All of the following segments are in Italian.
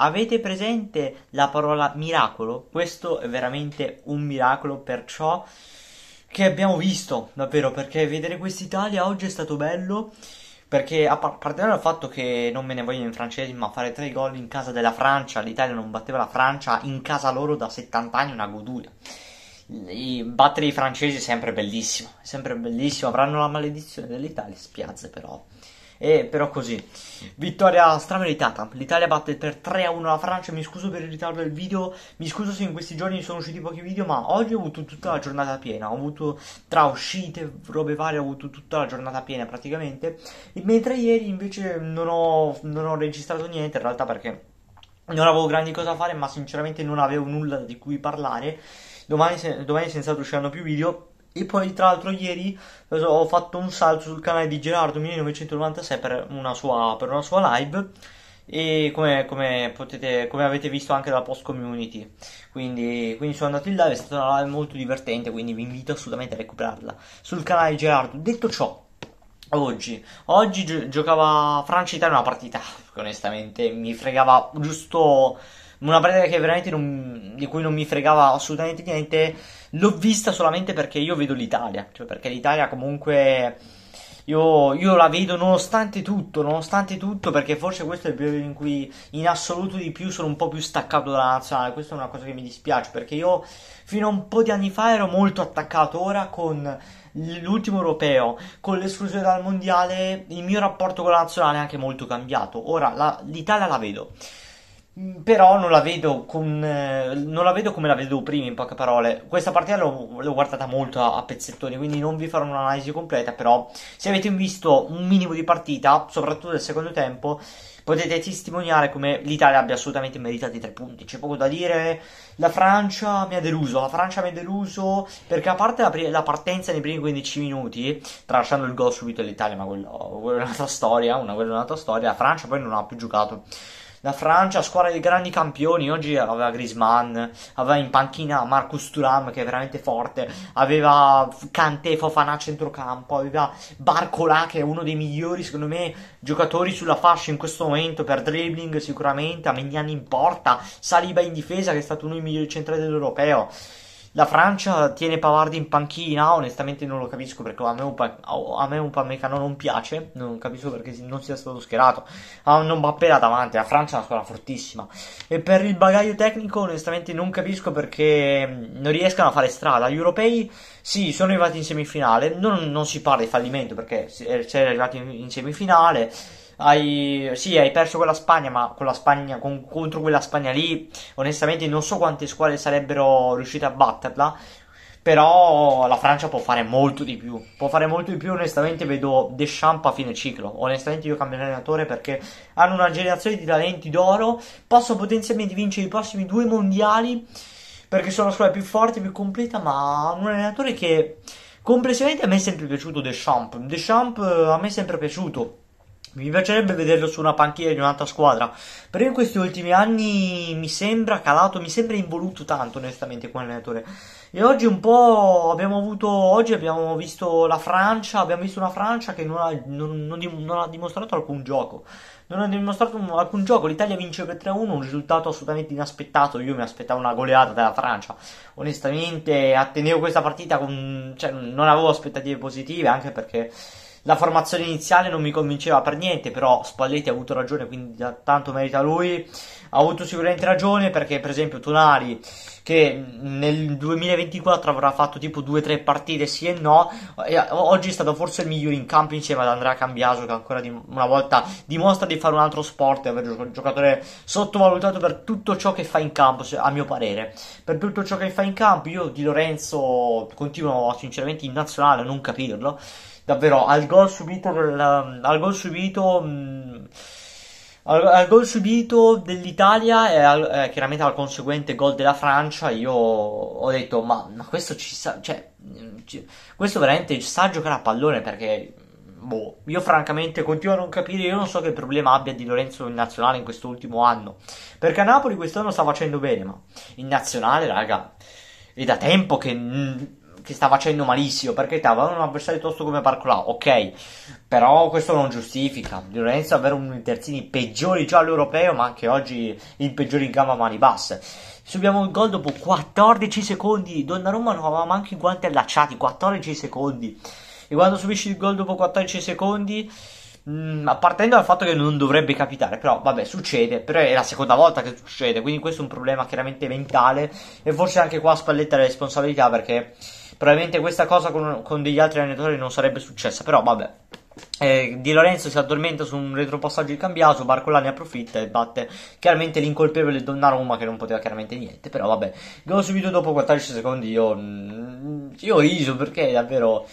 Avete presente la parola miracolo? Questo è veramente un miracolo per ciò che abbiamo visto, davvero, perché vedere quest'Italia oggi è stato bello. Perché a partire dal fatto che non me ne vogliono i francesi, ma fare tre gol in casa della Francia, l'Italia non batteva la Francia in casa loro da 70 anni, una goduria. I, battere i francesi è sempre bellissimo, sempre bellissimo, avranno la maledizione dell'Italia, spiazze però. E eh, però così. Vittoria strameritata. L'Italia batte per 3-1 a la Francia. Mi scuso per il ritardo del video. Mi scuso se in questi giorni sono usciti pochi video, ma oggi ho avuto tutta la giornata piena. Ho avuto tra uscite, robe varie, ho avuto tutta la giornata piena praticamente. E mentre ieri invece non ho, non ho registrato niente, in realtà perché non avevo grandi cose da fare, ma sinceramente non avevo nulla di cui parlare. Domani, se, domani senz'altro usciranno più video e poi, tra l'altro, ieri ho fatto un salto sul canale di Gerardo 1996 per una sua, per una sua live. E come, come, potete, come, avete visto anche dalla post community, quindi, quindi sono andato in live. È stata una live molto divertente. Quindi vi invito assolutamente a recuperarla sul canale Gerardo. Detto ciò, Oggi, oggi gi- giocava Francia-Italia una partita che onestamente mi fregava giusto una partita che veramente non, di cui non mi fregava assolutamente niente. L'ho vista solamente perché io vedo l'Italia, cioè perché l'Italia comunque io, io, la vedo nonostante tutto, nonostante tutto, perché forse questo è il periodo in cui in assoluto di più sono un po' più staccato dalla nazionale. Questa è una cosa che mi dispiace, perché io fino a un po' di anni fa ero molto attaccato, ora con l'ultimo europeo, con l'esclusione dal mondiale, il mio rapporto con la nazionale è anche molto cambiato. Ora la, l'Italia la vedo. Mm, però non la vedo con, eh, non la vedo come la vedevo prima, in poche parole. Questa partita l'ho, guardata molto a, a, pezzettoni, quindi non vi farò un'analisi completa. Però, se avete visto un minimo di partita, soprattutto del secondo tempo, potete testimoniare come l'Italia abbia assolutamente meritato i tre punti. C'è poco da dire. La Francia mi ha deluso. La Francia mi ha deluso perché, a parte la, la partenza nei primi 15 minuti, tralasciando il gol subito all'Italia, ma quello, quello è un'altra storia. Una, quella è un'altra storia. La Francia poi non ha più giocato. La Francia, squadra dei grandi campioni, oggi aveva Griezmann, aveva in panchina Marcus Turam che è veramente forte, aveva Kanté Fofana a centrocampo, aveva Barcola che è uno dei migliori secondo me giocatori sulla fascia in questo momento per dribbling sicuramente, Amendiani in porta, Saliba in difesa che è stato uno dei migliori centrali dell'europeo. La Francia tiene Pavardi in panchina, onestamente non lo capisco perché a me un, a me un Pamecano non piace, non capisco perché non sia stato schierato. Ha un Mbappé là davanti, la Francia è una squadra fortissima. E per il bagaglio tecnico onestamente non capisco perché non riescano a fare strada. Gli europei sì, sono arrivati in semifinale, non, non si parla di fallimento perché si eh, è arrivati in, in semifinale hai, sì, hai perso quella Spagna, ma con la Spagna, con, contro quella Spagna lì, onestamente non so quante squadre sarebbero riuscite a batterla. Però la Francia può fare molto di più. Può fare molto di più, onestamente vedo Deschamps a fine ciclo. Onestamente io cambio allenatore perché hanno una generazione di talenti d'oro. Possono potenzialmente vincere i prossimi due mondiali perché sono la squadra più forte, più completa, ma un allenatore che complessivamente a me è sempre piaciuto Deschamps. Deschamps eh, a me è sempre piaciuto. Mi piacerebbe vederlo su una panchina di un'altra squadra, però in questi ultimi anni mi sembra calato, mi sembra involuto tanto onestamente come allenatore. E oggi un po' abbiamo avuto, oggi abbiamo visto la Francia, abbiamo visto una Francia che non ha, non, non, non ha dimostrato alcun gioco. Non ha dimostrato alcun gioco, l'Italia vince per 3-1, un risultato assolutamente inaspettato, io mi aspettavo una goleata dalla Francia. Onestamente attendevo questa partita con, cioè, non avevo aspettative positive anche perché... La formazione iniziale non mi convinceva per niente, però Spalletti ha avuto ragione, quindi tanto merita lui. Ha avuto sicuramente ragione perché, per esempio, Tonari, che nel 2024 avrà fatto tipo 2-3 partite sì e no, e oggi è stato forse il migliore in campo insieme ad Andrea Cambiaso, che ancora di, una volta dimostra di fare un altro sport e avere un giocatore sottovalutato per tutto ciò che fa in campo, a mio parere. Per tutto ciò che fa in campo, io di Lorenzo continuo sinceramente in nazionale a non capirlo davvero al gol subito, um, al gol subito mh, mm, al, al, gol subito dell'Italia e al, eh, chiaramente al conseguente gol della Francia, io ho detto: Ma, ma questo ci sa, cioè, mm, ci, questo veramente sa giocare a pallone perché. Boh, io francamente continuo a non capire, io non so che problema abbia Di Lorenzo in nazionale in quest'ultimo anno. Perché a Napoli quest'anno sta facendo bene, ma in nazionale, raga, è da tempo che mh, mm, che sta facendo malissimo, perché carità, un avversario tosto come Barcola, ok, però questo non giustifica, di Lorenzo avere uno dei terzini peggiori già all'europeo, ma anche oggi il peggiore in gamma a mani basse. Subiamo il gol dopo 14 secondi, Donnarumma non aveva manco i guanti allacciati, 14 secondi, e quando subisci il gol dopo 14 secondi... Ma mm, partendo dal fatto che non dovrebbe capitare, però vabbè, succede, però è la seconda volta che succede, quindi questo è un problema chiaramente mentale e forse anche qua Spalletta ha la responsabilità perché Probabilmente questa cosa con, con degli altri allenatori non sarebbe successa, però vabbè. Eh, di Lorenzo si addormenta su un retropassaggio di cambiato, Barcola ne approfitta e batte chiaramente l'incolpevole Donnarumma che non poteva chiaramente niente, però vabbè, gol subito dopo 14 secondi io, mm, io riso perché davvero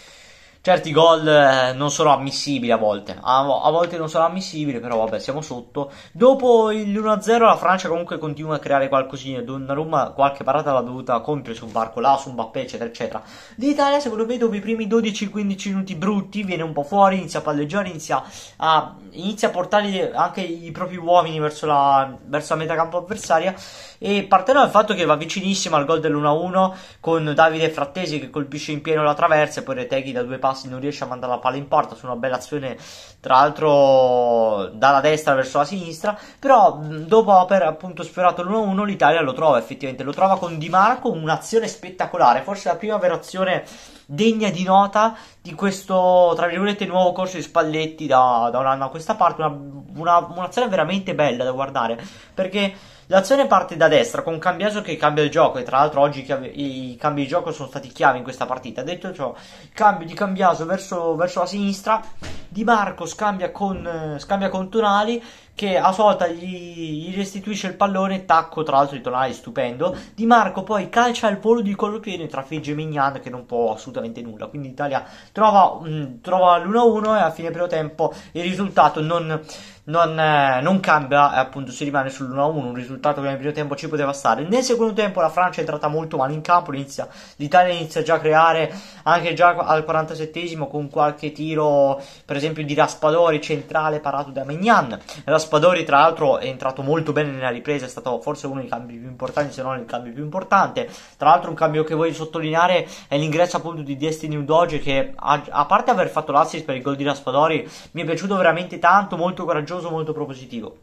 certi gol eh, non sono ammissibili a volte, a, a, volte non sono ammissibili, però vabbè, siamo sotto. Dopo il 1-0 la Francia comunque continua a creare qualcosina, Donnarumma qualche parata l'ha dovuta compiere su Barcola, su Mbappé, eccetera, eccetera. L'Italia, secondo me, dopo i primi 12-15 minuti brutti, viene un po' fuori, inizia a palleggiare, inizia a, inizia a portare anche i propri uomini verso la, verso la metà campo avversaria. E partendo dal fatto che va vicinissimo al gol dell'1-1 con Davide Frattesi che colpisce in pieno la traversa e poi Reteghi da due passi Massimo non riesce a mandare la palla in porta su una bella azione, tra l'altro dalla destra verso la sinistra, però dopo aver appunto sfiorato l'1-1 l'Italia lo trova effettivamente, lo trova con Di Marco, un'azione spettacolare, forse la prima vera azione degna di nota di questo, tra virgolette, nuovo corso di Spalletti da, da un anno a questa parte, una, una, un'azione veramente bella da guardare, perché L'azione parte da destra con un cambiaso che cambia il gioco e tra l'altro oggi i cambi di gioco sono stati chiave in questa partita. Detto ciò, cambio di cambiaso verso, verso la sinistra, Di Marco scambia con, scambia con Tonali che a sua volta gli, gli, restituisce il pallone, tacco tra l'altro di Tonali stupendo, Di Marco poi calcia il volo di Collopieno e trafigge Mignan che non può assolutamente nulla, quindi l'Italia trova, mh, trova l'1-1 e a fine primo tempo il risultato non non, eh, non cambia e eh, appunto si rimane sull'1-1, un risultato che nel primo tempo ci poteva stare. Nel secondo tempo la Francia è entrata molto male in campo, inizia, l'Italia inizia già a creare anche già al 47 esimo con qualche tiro per esempio di Raspadori centrale parato da Mignan. Raspadori tra l'altro è entrato molto bene nella ripresa, è stato forse uno dei cambi più importanti se non il cambio più importante. Tra l'altro un cambio che voglio sottolineare è l'ingresso appunto di Destiny Udoge che a, a parte aver fatto l'assist per il gol di Raspadori mi è piaciuto veramente tanto, molto coraggioso ambizioso, molto propositivo.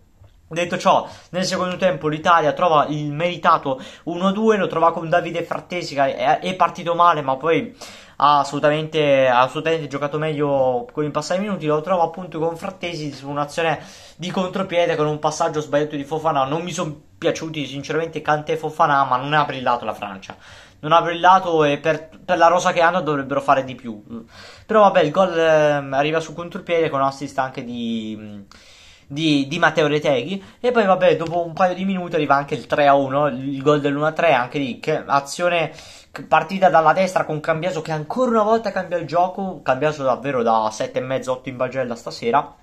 Detto ciò, nel secondo tempo l'Italia trova il meritato 1-2, lo trova con Davide Frattesi che è partito male ma poi ha assolutamente, ha assolutamente giocato meglio con i passati minuti, lo trova appunto con Frattesi su un'azione di contropiede con un passaggio sbagliato di Fofana, non mi sono piaciuti sinceramente Cante e Fofana ma non ha brillato la Francia non ha brillato e per, per, la rosa che hanno dovrebbero fare di più. Però vabbè, il gol eh, arriva su contropiede con assist anche di, di, di Matteo Reteghi. E poi, vabbè, dopo un paio di minuti arriva anche il 3-1, a il gol dell'1-3, a anche lì, che azione partita dalla destra con Cambiaso che ancora una volta cambia il gioco. Cambiaso davvero da 7,5-8 in bagella stasera.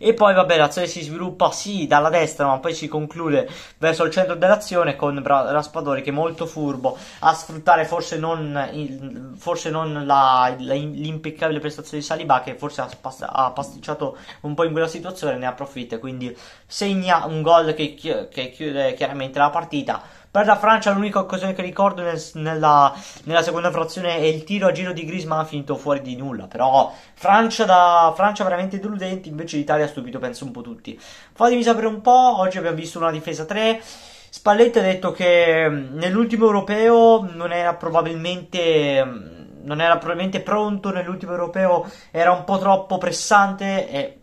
E poi, vabbè, l'azione si sviluppa sì dalla destra, ma poi si conclude verso il centro dell'azione con Bra- Raspadori che è molto furbo a sfruttare forse non, il, forse non la, la, l'impeccabile prestazione di Saliba, che forse ha, pas- ha, pasticciato un po' in quella situazione, ne approfitta. Quindi segna un gol che, chi- che chiude chiaramente la partita per la Francia l'unica occasione che ricordo nel, nella, nella, seconda frazione è il tiro a giro di Grisma finito fuori di nulla. Però Francia, da, Francia veramente deludente, invece l'Italia ha stupito penso un po' tutti. Fatemi sapere un po', oggi abbiamo visto una difesa 3. Spalletti ha detto che mm, nell'ultimo europeo non era probabilmente mm, non era probabilmente pronto nell'ultimo europeo, era un po' troppo pressante e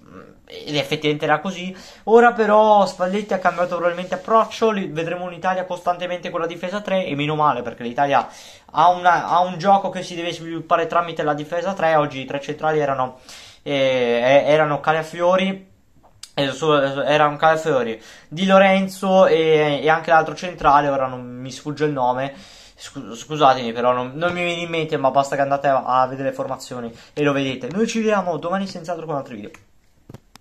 ed effettivamente era così. Ora però Spalletti ha cambiato probabilmente approccio, vedremo un'Italia costantemente con la difesa 3 e meno male perché l'Italia ha, una, ha un gioco che si deve sviluppare tramite la difesa 3, oggi i tre centrali erano, eh, erano Calafiori eh, eh, era un Calafiori di Lorenzo e, e, anche l'altro centrale, ora non mi sfugge il nome. Scusatemi, però non, non, mi viene in mente, ma basta che andate a, a vedere le formazioni e lo vedete. Noi ci vediamo domani senz'altro con altri video.